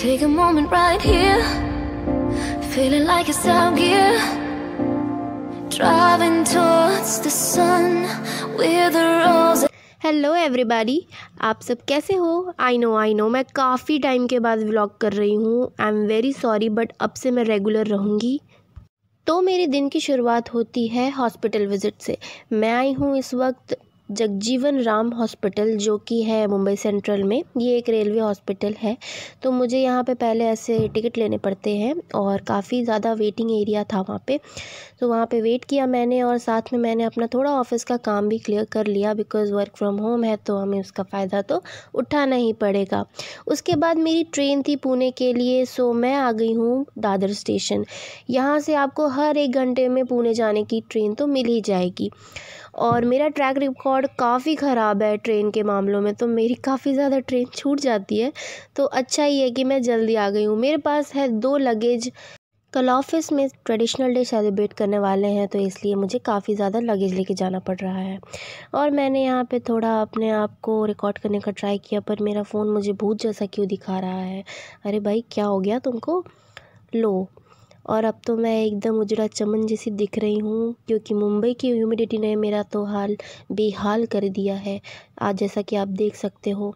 Take a moment right here Feeling like it's out gear Driving towards the sun With the rose hello everybody आप सब कैसे हो I know I know मैं काफ़ी time के बाद व्लॉग कर रही हूँ I am very sorry but अब से मैं रेगुलर रहूँगी तो मेरे दिन की शुरुआत होती है हॉस्पिटल विज़िट से मैं आई हूँ इस वक्त जगजीवन राम हॉस्पिटल जो कि है मुंबई सेंट्रल में ये एक रेलवे हॉस्पिटल है तो मुझे यहाँ पे पहले ऐसे टिकट लेने पड़ते हैं और काफ़ी ज़्यादा वेटिंग एरिया था वहाँ पे तो वहाँ पे वेट किया मैंने और साथ में मैंने अपना थोड़ा ऑफिस का काम भी क्लियर कर लिया बिकॉज़ वर्क फ्रॉम होम है तो हमें उसका फ़ायदा तो उठाना ही पड़ेगा उसके बाद मेरी ट्रेन थी पुणे के लिए सो मैं आ गई हूँ दादर स्टेशन यहाँ से आपको हर एक घंटे में पुणे जाने की ट्रेन तो मिल ही जाएगी और मेरा ट्रैक रिकॉर्ड काफ़ी ख़राब है ट्रेन के मामलों में तो मेरी काफ़ी ज़्यादा ट्रेन छूट जाती है तो अच्छा ही है कि मैं जल्दी आ गई हूँ मेरे पास है दो लगेज कल ऑफिस में ट्रेडिशनल डे सेलिब्रेट करने वाले हैं तो इसलिए मुझे काफ़ी ज़्यादा लगेज लेके जाना पड़ रहा है और मैंने यहाँ पे थोड़ा अपने आप को रिकॉर्ड करने का ट्राई किया पर मेरा फ़ोन मुझे भूत जैसा क्यों दिखा रहा है अरे भाई क्या हो गया तुमको लो और अब तो मैं एकदम उजड़ा चमन जैसी दिख रही हूँ क्योंकि मुंबई की ह्यूमिडिटी ने मेरा तो हाल बेहाल कर दिया है आज जैसा कि आप देख सकते हो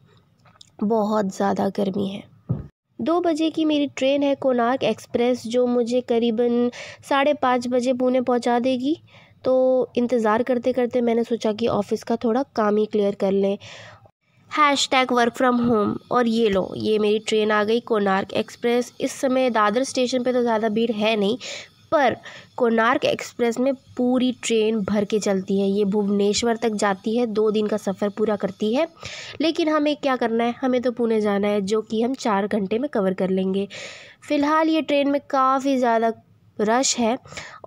बहुत ज़्यादा गर्मी है दो बजे की मेरी ट्रेन है कोनार्क एक्सप्रेस जो मुझे करीबन साढ़े पाँच बजे पुणे पहुंचा देगी तो इंतज़ार करते करते मैंने सोचा कि ऑफ़िस का थोड़ा काम ही क्लियर कर लें hashtag work from home और ये लो ये मेरी ट्रेन आ गई कोनार्क एक्सप्रेस इस समय दादर स्टेशन पे तो ज़्यादा भीड़ है नहीं पर कोनार्क एक्सप्रेस में पूरी ट्रेन भर के चलती है ये भुवनेश्वर तक जाती है दो दिन का सफ़र पूरा करती है लेकिन हमें क्या करना है हमें तो पुणे जाना है जो कि हम चार घंटे में कवर कर लेंगे फ़िलहाल ये ट्रेन में काफ़ी ज़्यादा रश है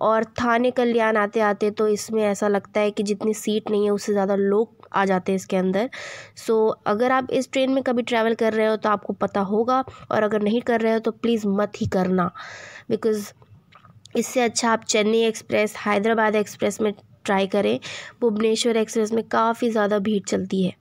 और थाने कल्याण आते आते तो इसमें ऐसा लगता है कि जितनी सीट नहीं है उससे ज़्यादा लोग आ जाते हैं इसके अंदर सो so, अगर आप इस ट्रेन में कभी ट्रैवल कर रहे हो तो आपको पता होगा और अगर नहीं कर रहे हो तो प्लीज़ मत ही करना बिकॉज़ इससे अच्छा आप चेन्नई एक्सप्रेस हैदराबाद एक्सप्रेस में ट्राई करें भुवनेश्वर एक्सप्रेस में काफ़ी ज़्यादा भीड़ चलती है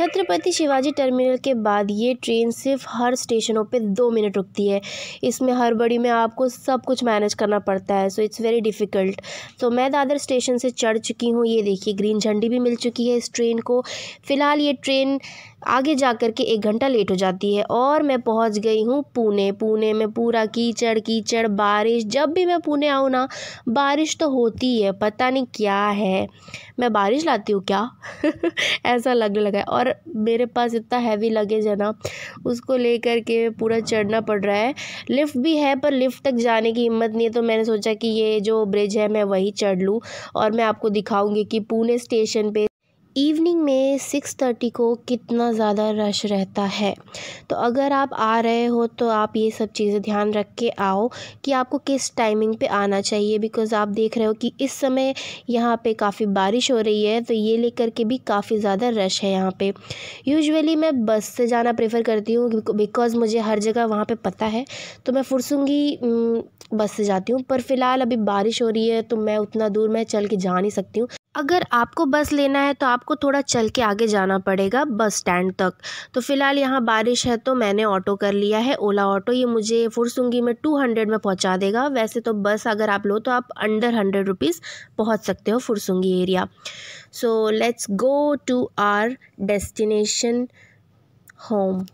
छत्रपति शिवाजी टर्मिनल के बाद ये ट्रेन सिर्फ हर स्टेशनों पे दो मिनट रुकती है इसमें हर बड़ी में आपको सब कुछ मैनेज करना पड़ता है सो इट्स वेरी डिफ़िकल्ट तो मैं दादर स्टेशन से चढ़ चुकी हूँ ये देखिए ग्रीन झंडी भी मिल चुकी है इस ट्रेन को फ़िलहाल ये ट्रेन आगे जा कर के एक घंटा लेट हो जाती है और मैं पहुंच गई हूँ पुणे पुणे में पूरा कीचड़ कीचड़ बारिश जब भी मैं पुणे आऊँ ना बारिश तो होती है पता नहीं क्या है मैं बारिश लाती हूँ क्या ऐसा लगने लगा है और मेरे पास इतना हैवी लगेज है ना उसको लेकर के पूरा चढ़ना पड़ रहा है लिफ्ट भी है पर लिफ्ट तक जाने की हिम्मत नहीं है तो मैंने सोचा कि ये जो ब्रिज है मैं वही चढ़ लूँ और मैं आपको दिखाऊँगी कि पुणे स्टेशन पर इवनिंग में सिक्स थर्टी को कितना ज़्यादा रश रहता है तो अगर आप आ रहे हो तो आप ये सब चीज़ें ध्यान रख के आओ कि आपको किस टाइमिंग पे आना चाहिए बिकॉज़ आप देख रहे हो कि इस समय यहाँ पे काफ़ी बारिश हो रही है तो ये लेकर के भी काफ़ी ज़्यादा रश है यहाँ पे यूजुअली मैं बस से जाना प्रेफर करती हूँ बिकॉज़ मुझे हर जगह वहाँ पर पता है तो मैं फुरसूँगी बस से जाती हूँ पर फ़िलहाल अभी बारिश हो रही है तो मैं उतना दूर मैं चल के जा नहीं सकती हूँ अगर आपको बस लेना है तो आपको थोड़ा चल के आगे जाना पड़ेगा बस स्टैंड तक तो फ़िलहाल यहाँ बारिश है तो मैंने ऑटो कर लिया है ओला ऑटो ये मुझे फुरसुंगी में टू हंड्रेड में पहुँचा देगा वैसे तो बस अगर आप लो तो आप अंडर हंड्रेड रुपीज़ पहुँच सकते हो Phursungi area so let's go to our destination home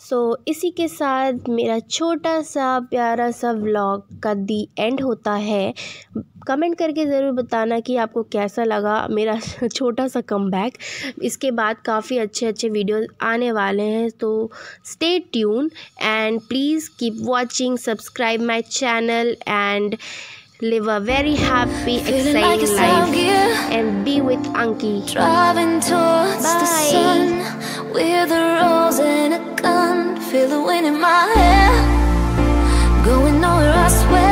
so so, इसी के साथ मेरा छोटा सा प्यारा सा व्लॉग का दी एंड होता है कमेंट करके ज़रूर बताना कि आपको कैसा लगा मेरा छोटा सा कम बैक इसके बाद काफ़ी अच्छे अच्छे वीडियो आने वाले हैं तो stay tune and please keep watching subscribe my channel and live a very happy exciting life and be with Anki with the road. Feel the wind in my hair Going nowhere, I swear